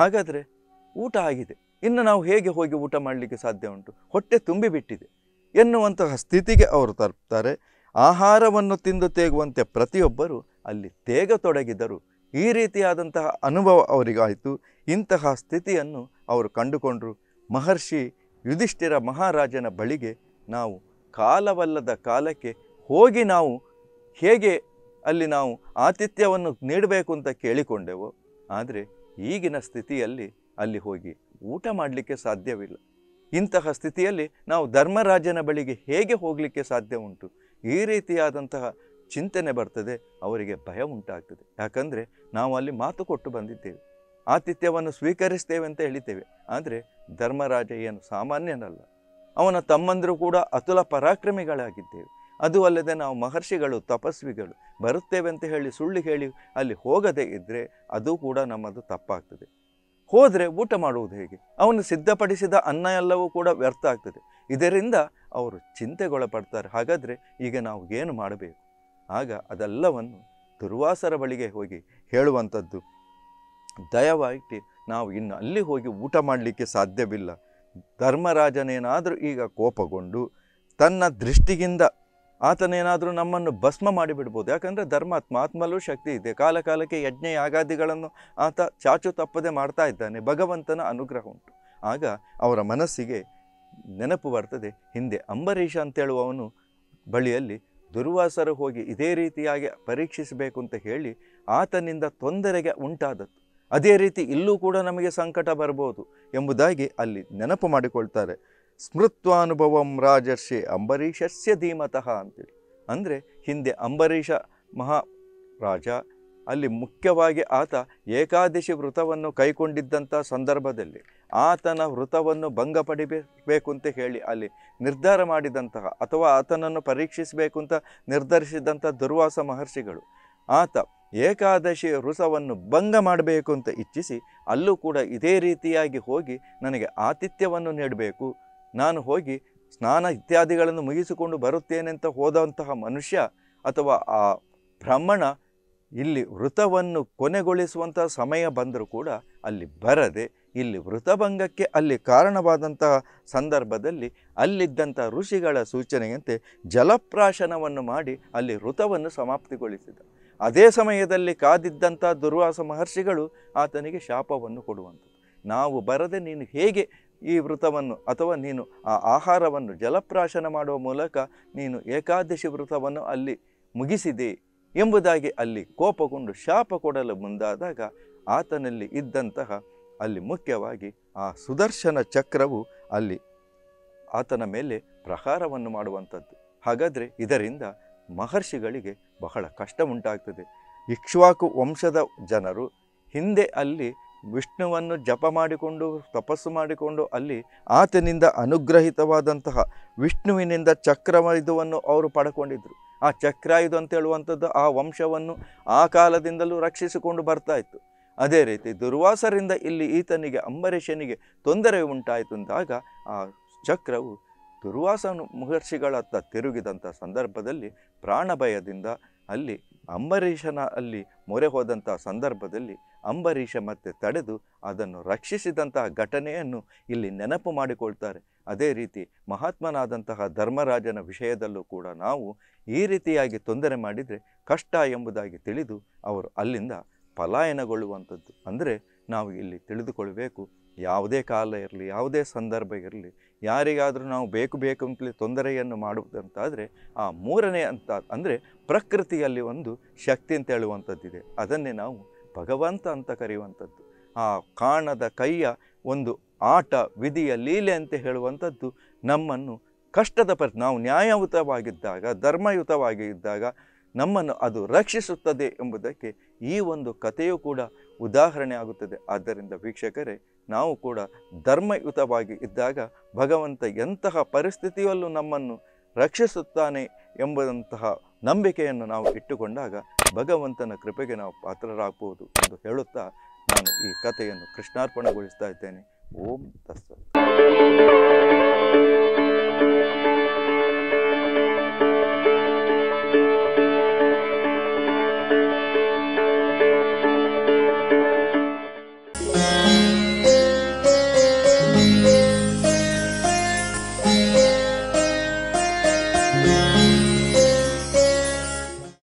ಹಾಗಾದರೆ ಊಟ ಆಗಿದೆ ಇನ್ನು ನಾವು ಹೇಗೆ ಹೋಗಿ ಊಟ ಮಾಡಲಿಕ್ಕೆ ಸಾಧ್ಯ ಉಂಟು ಹೊಟ್ಟೆ ತುಂಬಿಬಿಟ್ಟಿದೆ ಎನ್ನುವಂತಹ ಸ್ಥಿತಿಗೆ ಅವರು ತರ್ತಾರೆ ಆಹಾರವನ್ನು ತಿಂದು ತೇಗುವಂತೆ ಪ್ರತಿಯೊಬ್ಬರು ಅಲ್ಲಿ ತೇಗತೊಡಗಿದರು ಈ ರೀತಿಯಾದಂತಹ ಅನುಭವ ಅವರಿಗಾಯಿತು ಇಂತಹ ಸ್ಥಿತಿಯನ್ನು ಅವರು ಕಂಡುಕೊಂಡರು ಮಹರ್ಷಿ ಯುಧಿಷ್ಠಿರ ಮಹಾರಾಜನ ಬಳಿಗೆ ನಾವು ಕಾಲವಲ್ಲದ ಕಾಲಕ್ಕೆ ಹೋಗಿ ನಾವು ಹೇಗೆ ಅಲ್ಲಿ ನಾವು ಆತಿಥ್ಯವನ್ನು ನೀಡಬೇಕು ಅಂತ ಕೇಳಿಕೊಂಡೆವು ಆದರೆ ಈಗಿನ ಸ್ಥಿತಿಯಲ್ಲಿ ಅಲ್ಲಿ ಹೋಗಿ ಊಟ ಮಾಡಲಿಕ್ಕೆ ಸಾಧ್ಯವಿಲ್ಲ ಇಂತಹ ಸ್ಥಿತಿಯಲ್ಲಿ ನಾವು ಧರ್ಮರಾಜನ ಬಳಿಗೆ ಹೇಗೆ ಹೋಗಲಿಕ್ಕೆ ಸಾಧ್ಯ ಉಂಟು ಈ ರೀತಿಯಾದಂತಹ ಚಿಂತನೆ ಬರ್ತದೆ ಅವರಿಗೆ ಭಯ ಉಂಟಾಗ್ತದೆ ಯಾಕಂದರೆ ನಾವು ಅಲ್ಲಿ ಮಾತು ಕೊಟ್ಟು ಬಂದಿದ್ದೇವೆ ಆತಿಥ್ಯವನ್ನು ಸ್ವೀಕರಿಸ್ತೇವೆ ಅಂತ ಹೇಳಿದ್ದೇವೆ ಆದರೆ ಧರ್ಮರಾಜ ಏನು ಸಾಮಾನ್ಯನಲ್ಲ ಅವನ ತಮ್ಮಂದರು ಕೂಡ ಅತುಲ ಪರಾಕ್ರಮಿಗಳಾಗಿದ್ದೇವೆ ಅದು ಅಲ್ಲದೆ ನಾವು ಮಹರ್ಷಿಗಳು ತಪಸ್ವಿಗಳು ಬರುತ್ತೇವೆ ಅಂತ ಹೇಳಿ ಸುಳ್ಳು ಹೇಳಿ ಅಲ್ಲಿ ಹೋಗದೇ ಇದ್ದರೆ ಅದು ಕೂಡ ನಮ್ಮದು ತಪ್ಪಾಗ್ತದೆ ಹೋದರೆ ಊಟ ಮಾಡುವುದು ಹೇಗೆ ಅವನು ಸಿದ್ಧಪಡಿಸಿದ ಅನ್ನ ಎಲ್ಲವೂ ಕೂಡ ವ್ಯರ್ಥ ಆಗ್ತದೆ ಇದರಿಂದ ಅವರು ಚಿಂತೆಗೊಳಪಡ್ತಾರೆ ಹಾಗಾದರೆ ಈಗ ನಾವು ಏನು ಮಾಡಬೇಕು ಆಗ ಅದೆಲ್ಲವನ್ನು ದುರ್ವಾಸರ ಬಳಿಗೆ ಹೋಗಿ ಹೇಳುವಂಥದ್ದು ದಯವಾಗಿ ನಾವು ಇನ್ನು ಅಲ್ಲಿ ಹೋಗಿ ಊಟ ಮಾಡಲಿಕ್ಕೆ ಸಾಧ್ಯವಿಲ್ಲ ಧರ್ಮರಾಜನೇನಾದರೂ ಈಗ ಕೋಪಗೊಂಡು ತನ್ನ ದೃಷ್ಟಿಗಿಂದ ಆತನೇನಾದರೂ ನಮ್ಮನ್ನು ಭಸ್ಮ ಮಾಡಿಬಿಡ್ಬೋದು ಯಾಕಂದರೆ ಧರ್ಮಾತ್ಮ ಆತ್ಮಲ್ಲೂ ಶಕ್ತಿ ಇದೆ ಕಾಲಕಾಲಕ್ಕೆ ಯಜ್ಞ ಯಾಗಾದಿಗಳನ್ನು ಆತ ಚಾಚು ತಪ್ಪದೆ ಮಾಡ್ತಾ ಇದ್ದಾನೆ ಭಗವಂತನ ಅನುಗ್ರಹ ಉಂಟು ಆಗ ಅವರ ಮನಸ್ಸಿಗೆ ನೆನಪು ಬರ್ತದೆ ಹಿಂದೆ ಅಂಬರೀಷ ಅಂತೇಳುವವನು ಬಳಿಯಲ್ಲಿ ದುರ್ವಾಸರು ಹೋಗಿ ಇದೇ ರೀತಿಯಾಗಿ ಪರೀಕ್ಷಿಸಬೇಕು ಅಂತ ಹೇಳಿ ಆತನಿಂದ ತೊಂದರೆಗೆ ಉಂಟಾದದ್ದು ಅದೇ ರೀತಿ ಇಲ್ಲೂ ಕೂಡ ನಮಗೆ ಸಂಕಟ ಬರ್ಬೋದು ಎಂಬುದಾಗಿ ಅಲ್ಲಿ ನೆನಪು ಮಾಡಿಕೊಳ್ತಾರೆ ಸ್ಮೃತ್ವಾನುಭವಂ ರಾಜರ್ಷಿ ಅಂಬರೀಷಸ್ಯ ಧೀಮತಃ ಅಂತೇಳಿ ಅಂದರೆ ಹಿಂದೆ ಅಂಬರೀಷ ಮಹಾರಾಜ ಅಲ್ಲಿ ಮುಖ್ಯವಾಗಿ ಆತ ಏಕಾದಶಿ ವ್ರತವನ್ನು ಕೈಕೊಂಡಿದ್ದಂಥ ಸಂದರ್ಭದಲ್ಲಿ ಆತನ ವೃತವನ್ನು ಭಂಗಪಡಿಬೇಕು ಅಂತ ಹೇಳಿ ಅಲ್ಲಿ ನಿರ್ಧಾರ ಮಾಡಿದಂತಹ ಅಥವಾ ಆತನನ್ನು ಪರೀಕ್ಷಿಸಬೇಕು ಅಂತ ನಿರ್ಧರಿಸಿದಂಥ ದುರ್ವಾಸ ಮಹರ್ಷಿಗಳು ಆತ ಏಕಾದಶಿ ವೃತವನ್ನು ಭಂಗ ಮಾಡಬೇಕು ಅಂತ ಇಚ್ಛಿಸಿ ಅಲ್ಲೂ ಕೂಡ ಇದೇ ರೀತಿಯಾಗಿ ಹೋಗಿ ನನಗೆ ಆತಿಥ್ಯವನ್ನು ನೀಡಬೇಕು ನಾನು ಹೋಗಿ ಸ್ನಾನ ಇತ್ಯಾದಿಗಳನ್ನು ಮುಗಿಸಿಕೊಂಡು ಬರುತ್ತೇನೆ ಅಂತ ಹೋದಂತಹ ಮನುಷ್ಯ ಅಥವಾ ಆ ಬ್ರಾಹ್ಮಣ ಇಲ್ಲಿ ವೃತವನ್ನು ಕೊನೆಗೊಳಿಸುವಂಥ ಸಮಯ ಬಂದರೂ ಕೂಡ ಅಲ್ಲಿ ಬರದೆ ಇಲ್ಲಿ ವೃತಭಂಗಕ್ಕೆ ಅಲ್ಲಿ ಕಾರಣವಾದಂತಹ ಸಂದರ್ಭದಲ್ಲಿ ಅಲ್ಲಿದ್ದಂಥ ಋಷಿಗಳ ಸೂಚನೆಯಂತೆ ಜಲಪ್ರಾಶನವನ್ನು ಮಾಡಿ ಅಲ್ಲಿ ವೃತವನ್ನು ಸಮಾಪ್ತಿಗೊಳಿಸಿದ ಅದೇ ಸಮಯದಲ್ಲಿ ಕಾದಿದ್ದಂಥ ದುರ್ವಾಸ ಮಹರ್ಷಿಗಳು ಆತನಿಗೆ ಶಾಪವನ್ನು ಕೊಡುವಂಥದ್ದು ನಾವು ಬರದೆ ನೀನು ಹೇಗೆ ಈ ವೃತವನ್ನು ಅಥವಾ ನೀನು ಆ ಆಹಾರವನ್ನು ಜಲಪ್ರಾಶನ ಮಾಡುವ ಮೂಲಕ ನೀನು ಏಕಾದಶಿ ವೃತವನ್ನು ಅಲ್ಲಿ ಮುಗಿಸಿದೆ ಎಂಬುದಾಗಿ ಅಲ್ಲಿ ಕೋಪಗೊಂಡು ಶಾಪ ಕೊಡಲು ಮುಂದಾದಾಗ ಆತನಲ್ಲಿ ಇದ್ದಂತಹ ಅಲ್ಲಿ ಮುಖ್ಯವಾಗಿ ಆ ಸುದರ್ಶನ ಚಕ್ರವು ಅಲ್ಲಿ ಆತನ ಮೇಲೆ ಪ್ರಹಾರವನ್ನು ಮಾಡುವಂಥದ್ದು ಹಾಗಾದರೆ ಇದರಿಂದ ಮಹರ್ಷಿಗಳಿಗೆ ಬಹಳ ಕಷ್ಟ ಉಂಟಾಗ್ತದೆ ಇಕ್ಷ್ವಾಕು ವಂಶದ ಜನರು ಹಿಂದೆ ಅಲ್ಲಿ ವಿಷ್ಣುವನ್ನು ಜಪ ಮಾಡಿಕೊಂಡು ತಪಸ್ಸು ಮಾಡಿಕೊಂಡು ಅಲ್ಲಿ ಆತನಿಂದ ಅನುಗ್ರಹಿತವಾದಂತಹ ವಿಷ್ಣುವಿನಿಂದ ಚಕ್ರವಾಯುಧವನ್ನು ಅವರು ಪಡ್ಕೊಂಡಿದ್ದರು ಆ ಚಕ್ರಾಯುಧ ಅಂತ ಹೇಳುವಂಥದ್ದು ಆ ವಂಶವನ್ನು ಆ ಕಾಲದಿಂದಲೂ ರಕ್ಷಿಸಿಕೊಂಡು ಬರ್ತಾ ಇತ್ತು ಅದೇ ರೀತಿ ದುರ್ವಾಸರಿಂದ ಇಲ್ಲಿ ಈತನಿಗೆ ಅಂಬರೀಷನಿಗೆ ತೊಂದರೆ ಉಂಟಾಯಿತು ಅಂದಾಗ ಆ ಚಕ್ರವು ದುರ್ವಾಸ ಮಹರ್ಷಿಗಳತ್ತ ತಿರುಗಿದಂಥ ಸಂದರ್ಭದಲ್ಲಿ ಪ್ರಾಣಭಯದಿಂದ ಅಲ್ಲಿ ಅಂಬರೀಷನ ಅಲ್ಲಿ ಮೊರೆ ಹೋದಂಥ ಸಂದರ್ಭದಲ್ಲಿ ಅಂಬರೀಷ ಮತ್ತೆ ತಡೆದು ಅದನ್ನು ರಕ್ಷಿಸಿದಂತಹ ಘಟನೆಯನ್ನು ಇಲ್ಲಿ ನೆನಪು ಮಾಡಿಕೊಳ್ತಾರೆ ಅದೇ ರೀತಿ ಮಹಾತ್ಮನಾದಂತಹ ಧರ್ಮರಾಜನ ವಿಷಯದಲ್ಲೂ ಕೂಡ ನಾವು ಈ ರೀತಿಯಾಗಿ ತೊಂದರೆ ಮಾಡಿದರೆ ಕಷ್ಟ ಎಂಬುದಾಗಿ ತಿಳಿದು ಅವರು ಅಲ್ಲಿಂದ ಪಲಾಯನಗೊಳ್ಳುವಂಥದ್ದು ಅಂದರೆ ನಾವು ಇಲ್ಲಿ ತಿಳಿದುಕೊಳ್ಬೇಕು ಯಾವುದೇ ಕಾಲ ಇರಲಿ ಯಾವುದೇ ಸಂದರ್ಭ ಇರಲಿ ಯಾರಿಗಾದರೂ ನಾವು ಬೇಕು ಬೇಕು ಅಂತಲೇ ತೊಂದರೆಯನ್ನು ಮಾಡುವುದಂತಾದರೆ ಆ ಮೂರನೇ ಅಂತ ಅಂದರೆ ಪ್ರಕೃತಿಯಲ್ಲಿ ಒಂದು ಶಕ್ತಿ ಅಂತ ಹೇಳುವಂಥದ್ದಿದೆ ಅದನ್ನೇ ನಾವು ಭಗವಂತ ಅಂತ ಕರೆಯುವಂಥದ್ದು ಆ ಕಾಣದ ಕೈಯ ಒಂದು ಆಟ ವಿಧಿಯ ಲೀಲೆ ಅಂತ ಹೇಳುವಂಥದ್ದು ನಮ್ಮನ್ನು ಕಷ್ಟದ ಪರಿ ನಾವು ನ್ಯಾಯಯುತವಾಗಿದ್ದಾಗ ಧರ್ಮಯುತವಾಗಿ ಇದ್ದಾಗ ನಮ್ಮನ್ನು ಅದು ರಕ್ಷಿಸುತ್ತದೆ ಎಂಬುದಕ್ಕೆ ಈ ಒಂದು ಕಥೆಯೂ ಕೂಡ ಉದಾಹರಣೆ ಆಗುತ್ತದೆ ಆದ್ದರಿಂದ ವೀಕ್ಷಕರೇ ನಾವು ಕೂಡ ಧರ್ಮಯುತವಾಗಿ ಇದ್ದಾಗ ಭಗವಂತ ಎಂತಹ ಪರಿಸ್ಥಿತಿಯಲ್ಲೂ ನಮ್ಮನ್ನು ರಕ್ಷಿಸುತ್ತಾನೆ ಎಂಬುದಂತಹ ನಂಬಿಕೆಯನ್ನು ನಾವು ಇಟ್ಟುಕೊಂಡಾಗ ಭಗವಂತನ ಕೃಪೆಗೆ ನಾವು ಪಾತ್ರರಾಗಬಹುದು ಎಂದು ಹೇಳುತ್ತಾ ನಾನು ಈ ಕಥೆಯನ್ನು ಕೃಷ್ಣಾರ್ಪಣೆಗೊಳಿಸ್ತಾ ಇದ್ದೇನೆ ಓಂ ತಸ್ವ